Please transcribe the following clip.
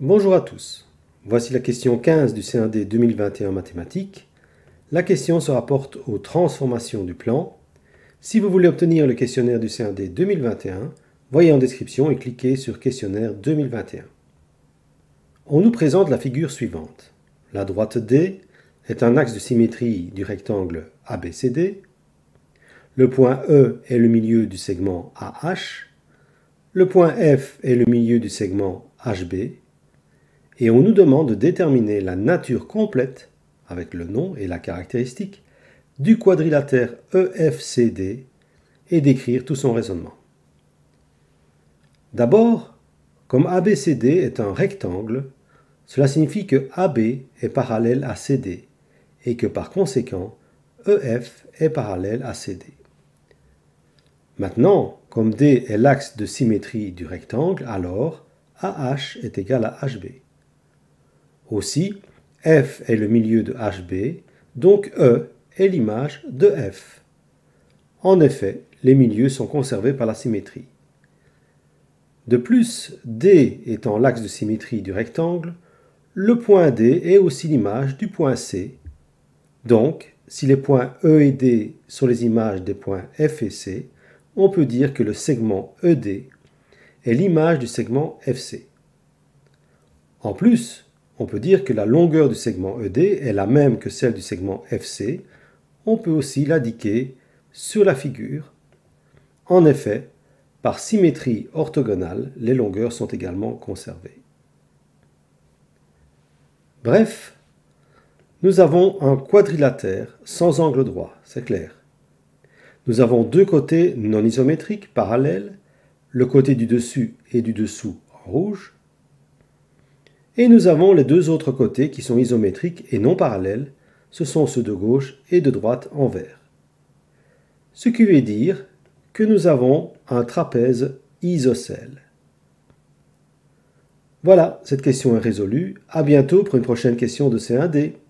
Bonjour à tous. Voici la question 15 du C1D 2021 mathématiques. La question se rapporte aux transformations du plan. Si vous voulez obtenir le questionnaire du C1D 2021, voyez en description et cliquez sur questionnaire 2021. On nous présente la figure suivante. La droite D est un axe de symétrie du rectangle ABCD. Le point E est le milieu du segment AH. Le point F est le milieu du segment HB et on nous demande de déterminer la nature complète, avec le nom et la caractéristique, du quadrilatère EFCD et d'écrire tout son raisonnement. D'abord, comme ABCD est un rectangle, cela signifie que AB est parallèle à CD et que par conséquent, EF est parallèle à CD. Maintenant, comme D est l'axe de symétrie du rectangle, alors AH est égal à HB. Aussi, F est le milieu de HB, donc E est l'image de F. En effet, les milieux sont conservés par la symétrie. De plus, D étant l'axe de symétrie du rectangle, le point D est aussi l'image du point C. Donc, si les points E et D sont les images des points F et C, on peut dire que le segment ED est l'image du segment FC. En plus, on peut dire que la longueur du segment ED est la même que celle du segment FC. On peut aussi l'indiquer sur la figure. En effet, par symétrie orthogonale, les longueurs sont également conservées. Bref, nous avons un quadrilatère sans angle droit, c'est clair. Nous avons deux côtés non isométriques parallèles, le côté du dessus et du dessous en rouge, et nous avons les deux autres côtés qui sont isométriques et non parallèles, ce sont ceux de gauche et de droite en vert. Ce qui veut dire que nous avons un trapèze isocèle. Voilà, cette question est résolue. À bientôt pour une prochaine question de C1D.